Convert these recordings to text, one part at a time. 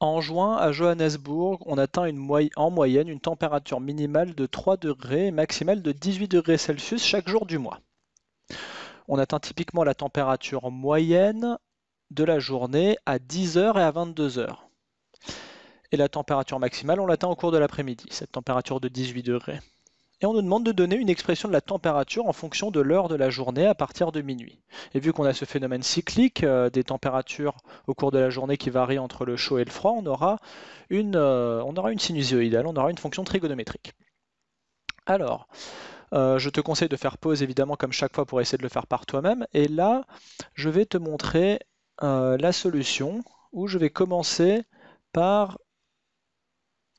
En juin, à Johannesburg, on atteint en moyenne une température minimale de 3 degrés et maximale de 18 degrés Celsius chaque jour du mois. On atteint typiquement la température moyenne de la journée à 10h et à 22h. Et la température maximale, on l'atteint au cours de l'après-midi, cette température de 18 degrés et on nous demande de donner une expression de la température en fonction de l'heure de la journée à partir de minuit. Et vu qu'on a ce phénomène cyclique euh, des températures au cours de la journée qui varient entre le chaud et le froid, on aura une, euh, on aura une sinusoïdale, on aura une fonction trigonométrique. Alors, euh, je te conseille de faire pause évidemment comme chaque fois pour essayer de le faire par toi-même. Et là, je vais te montrer la solution où je vais commencer par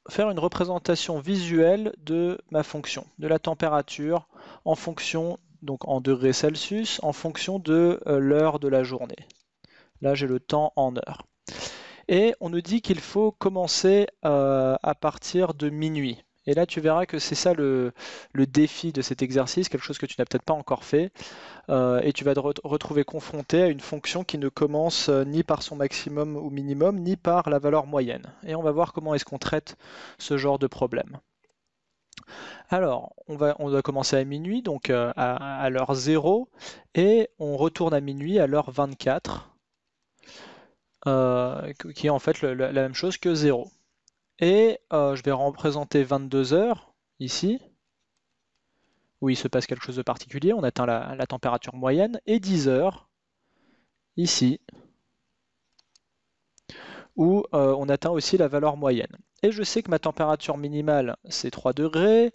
faire une représentation visuelle de ma fonction, de la température en fonction, donc en degrés Celsius, en fonction de euh, l'heure de la journée. Là, j'ai le temps en heure. Et on nous dit qu'il faut commencer euh, à partir de minuit. Et là, tu verras que c'est ça le, défi de cet exercice, quelque chose que tu n'as peut-être pas encore fait. Euh, et tu vas te retrouver confronté à une fonction qui ne commence euh, ni par son maximum ou minimum, ni par la valeur moyenne. Et on va voir comment est-ce qu'on traite ce genre de problème. Alors, on, va, doit commencer à minuit, donc euh, à, l'heure 0, et on retourne à minuit à l'heure 24, qui est en fait la même chose que 0. Et euh, je vais représenter 22 heures ici, où il se passe quelque chose de particulier, on atteint la, température moyenne, et 10 heures ici, où euh, on atteint aussi la valeur moyenne. Et je sais que ma température minimale, c'est 3 degrés,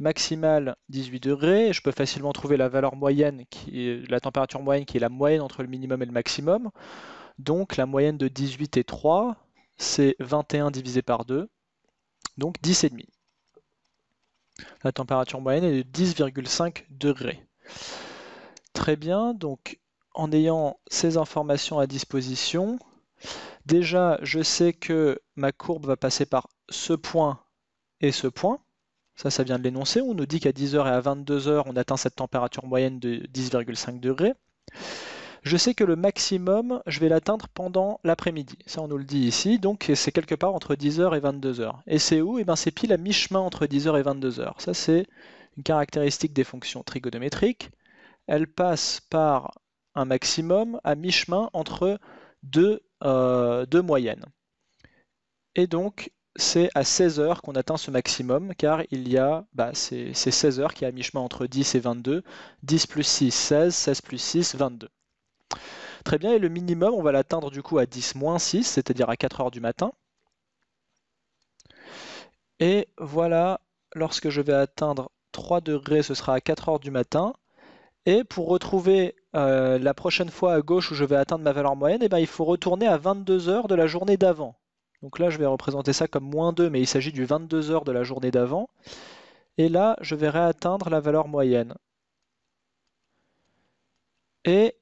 maximale 18 degrés, et je peux facilement trouver la valeur moyenne, la température moyenne qui est la moyenne entre le minimum et le maximum. Donc la moyenne de 18 et 3, c'est 21 divisé par 2, donc 10,5. La température moyenne est de 10,5 degrés. Très bien, donc en ayant ces informations à disposition, déjà je sais que ma courbe va passer par ce point et ce point. Ça, ça vient de l'énoncer. On nous dit qu'à 10h et à 22h, on atteint cette température moyenne de 10,5 degrés. Je sais que le maximum, je vais l'atteindre pendant l'après-midi. Ça, on nous le dit ici. Donc, c'est quelque part entre 10h et 22h. Et c'est où Et eh bien, c'est pile à mi-chemin entre 10h et 22h. Ça, c'est une caractéristique des fonctions trigonométriques. Elles passent par un maximum à mi-chemin entre deux, euh, deux moyennes. Et donc, c'est à 16 h qu'on atteint ce maximum, car il y a, bah, c'est 16 h qui est à mi-chemin entre 10 et 22. 10 plus 6, 16, 16 plus 6, 22. Très bien, et le minimum, on va l'atteindre du coup à 10 moins 6, c'est-à-dire à 4 h du matin. Et voilà, lorsque je vais atteindre 3 degrés, ce sera à 4 h du matin. Et pour retrouver euh, la prochaine fois à gauche où je vais atteindre ma valeur moyenne, eh ben, il faut retourner à 22 h de la journée d'avant. Donc là, je vais représenter ça comme moins 2, mais il s'agit du 22 h de la journée d'avant. Et là, je vais réatteindre la valeur moyenne. Et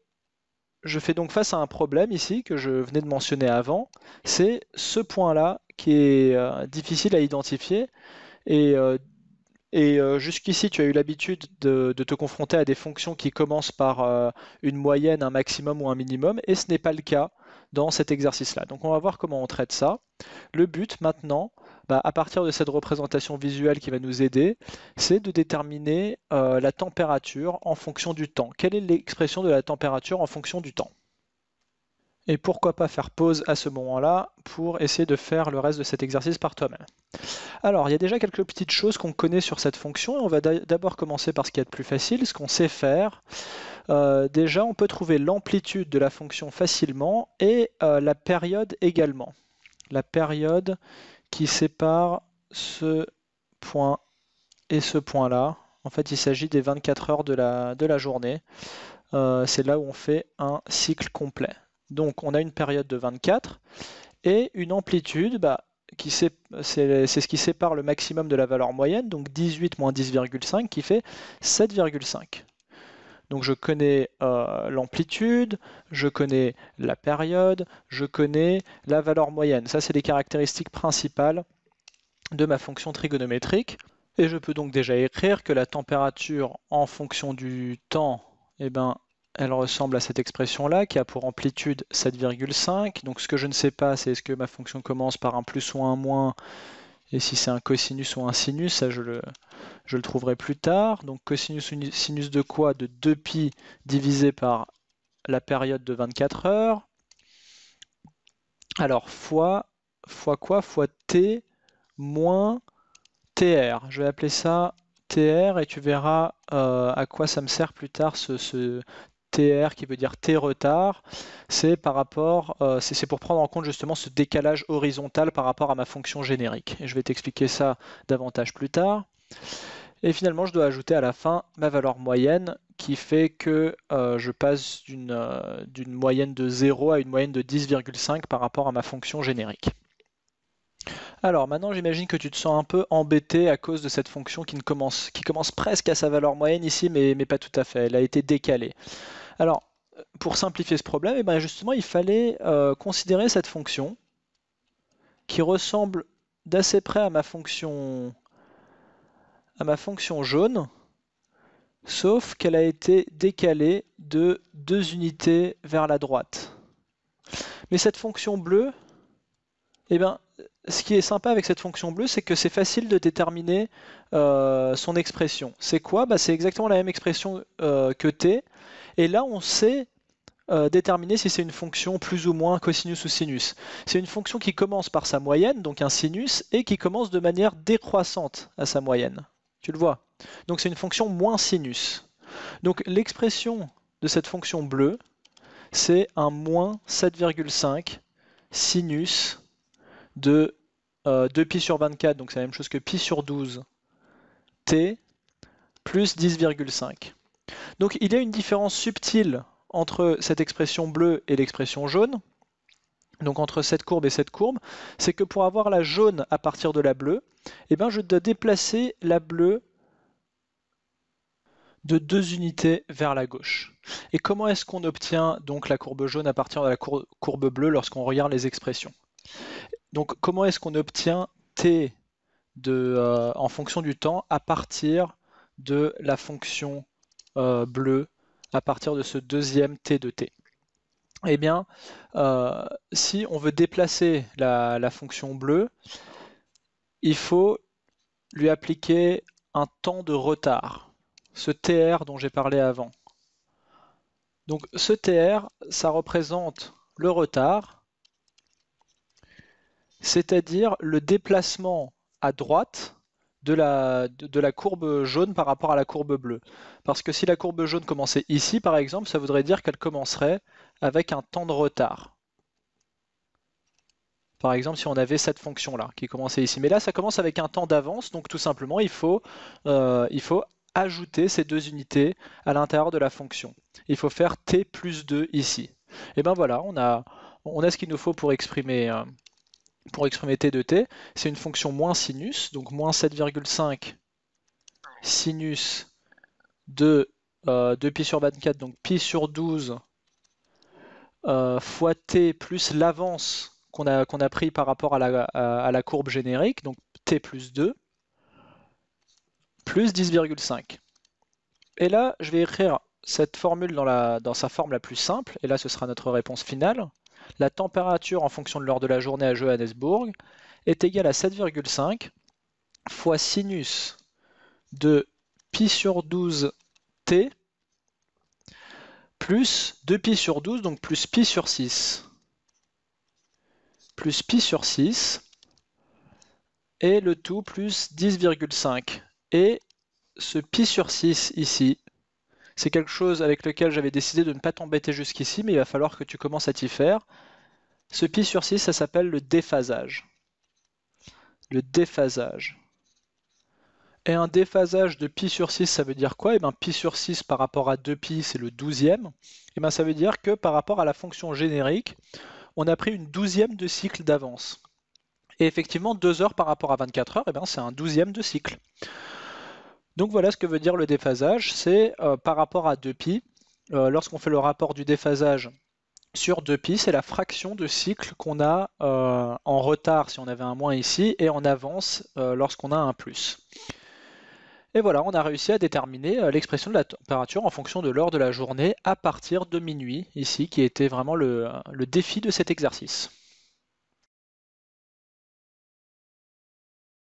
je fais donc face à un problème ici que je venais de mentionner avant, c'est ce point-là qui est euh, difficile à identifier. Et, euh, euh, jusqu'ici, tu as eu l'habitude de, te confronter à des fonctions qui commencent par une moyenne, un maximum ou un minimum, et ce n'est pas le cas dans cet exercice-là. Donc on va voir comment on traite ça. Le but maintenant, bah, à partir de cette représentation visuelle qui va nous aider, c'est de déterminer euh, la température en fonction du temps. Quelle est l'expression de la température en fonction du temps et pourquoi pas faire pause à ce moment-là pour essayer de faire le reste de cet exercice par toi-même. Alors, il y a déjà quelques petites choses qu'on connaît sur cette fonction. et On va d'abord commencer par ce qui est de plus facile, ce qu'on sait faire. Euh, déjà, on peut trouver l'amplitude de la fonction facilement et euh, la période également. La période qui sépare ce point et ce point-là. En fait, il s'agit des 24 heures de la, journée. Euh, c'est là où on fait un cycle complet. Donc, on a une période de 24 et une amplitude, bah, qui c'est ce qui sépare le maximum de la valeur moyenne, donc 18 moins 10,5 qui fait 7,5. Donc je connais euh, l'amplitude, je connais la période, je connais la valeur moyenne. Ça, c'est les caractéristiques principales de ma fonction trigonométrique. Et je peux donc déjà écrire que la température en fonction du temps, eh ben, elle ressemble à cette expression-là qui a pour amplitude 7,5. Donc ce que je ne sais pas, c'est est-ce que ma fonction commence par un plus ou un moins, et si c'est un cosinus ou un sinus, ça je le, je le trouverai plus tard. Donc cosinus sinus de quoi De 2pi divisé par la période de 24 heures. Alors fois, quoi Fois t moins tr. Je vais appeler ça tr et tu verras euh, à quoi ça me sert plus tard ce, TR qui veut dire T retard, c'est par rapport, euh, c'est pour prendre en compte justement ce décalage horizontal par rapport à ma fonction générique. Et je vais t'expliquer ça davantage plus tard. Et finalement, je dois ajouter à la fin ma valeur moyenne qui fait que euh, je passe d'une euh, moyenne de 0 à une moyenne de 10,5 par rapport à ma fonction générique. Alors maintenant j'imagine que tu te sens un peu embêté à cause de cette fonction qui, ne commence, qui commence presque à sa valeur moyenne ici mais, pas tout à fait, elle a été décalée. Alors pour simplifier ce problème, et eh bien justement il fallait euh, considérer cette fonction qui ressemble d'assez près à ma fonction à ma fonction jaune, sauf qu'elle a été décalée de deux unités vers la droite. Mais cette fonction bleue, eh bien, ce qui est sympa avec cette fonction bleue, c'est que c'est facile de déterminer euh, son expression. C'est quoi bah, C'est exactement la même expression euh, que t. Et là, on sait euh, déterminer si c'est une fonction plus ou moins cosinus ou sinus. C'est une fonction qui commence par sa moyenne, donc un sinus, et qui commence de manière décroissante à sa moyenne. Tu le vois. Donc c'est une fonction moins sinus. Donc l'expression de cette fonction bleue, c'est un moins 7,5 sinus de 2pi euh, sur 24, donc c'est la même chose que pi sur 12, t, plus 10,5. Donc il y a une différence subtile entre cette expression bleue et l'expression jaune donc entre cette courbe et cette courbe, c'est que pour avoir la jaune à partir de la bleue, eh ben je dois déplacer la bleue de deux unités vers la gauche. Et comment est-ce qu'on obtient donc la courbe jaune à partir de la courbe bleue lorsqu'on regarde les expressions Donc comment est-ce qu'on obtient t euh, en fonction du temps à partir de la fonction euh, bleue à partir de ce deuxième t de t eh bien, euh, si on veut déplacer la, fonction bleue, il faut lui appliquer un temps de retard, ce TR dont j'ai parlé avant. Donc ce TR, ça représente le retard, c'est-à-dire le déplacement à droite de la, de la courbe jaune par rapport à la courbe bleue. Parce que si la courbe jaune commençait ici, par exemple, ça voudrait dire qu'elle commencerait avec un temps de retard. Par exemple, si on avait cette fonction-là qui commençait ici. Mais là, ça commence avec un temps d'avance, donc tout simplement, il faut, euh, il faut ajouter ces deux unités à l'intérieur de la fonction. Il faut faire t plus 2 ici. Et bien voilà, on a, on a ce qu'il nous faut pour exprimer... Euh, pour exprimer t de t, c'est une fonction moins sinus, donc moins 7,5 sinus de 2 euh, pi sur 24, donc pi sur 12 euh, fois t plus l'avance qu'on a, qu'on a pris par rapport à la, la courbe générique, donc t plus 2, plus 10,5. Et là, je vais écrire cette formule dans, la, dans sa forme la plus simple, et là ce sera notre réponse finale la température en fonction de l'heure de la journée à Johannesburg est égale à 7,5 fois sinus de pi sur 12 t plus 2pi sur 12, donc plus pi sur 6. Plus pi sur 6, et le tout plus 10,5. Et ce pi sur 6 ici, c'est quelque chose avec lequel j'avais décidé de ne pas t'embêter jusqu'ici, mais il va falloir que tu commences à t'y faire. Ce π sur 6, ça s'appelle le déphasage. Le déphasage. Et un déphasage de π sur 6, ça veut dire quoi Et eh bien pi sur 6 par rapport à 2 π c'est le douzième. Et eh bien ça veut dire que par rapport à la fonction générique, on a pris une douzième de cycle d'avance. Et effectivement, 2 heures par rapport à 24 heures, et eh bien c'est un douzième de cycle. Donc voilà ce que veut dire le déphasage, c'est euh, par rapport à 2 π euh, Lorsqu'on fait le rapport du déphasage sur 2 π c'est la fraction de cycle qu'on a euh, en retard si on avait un moins ici et en avance lorsqu'on a un plus. Et voilà, on a réussi à déterminer l'expression de la température en fonction de l'heure de la journée à partir de minuit, ici, qui était vraiment le défi de cet exercice.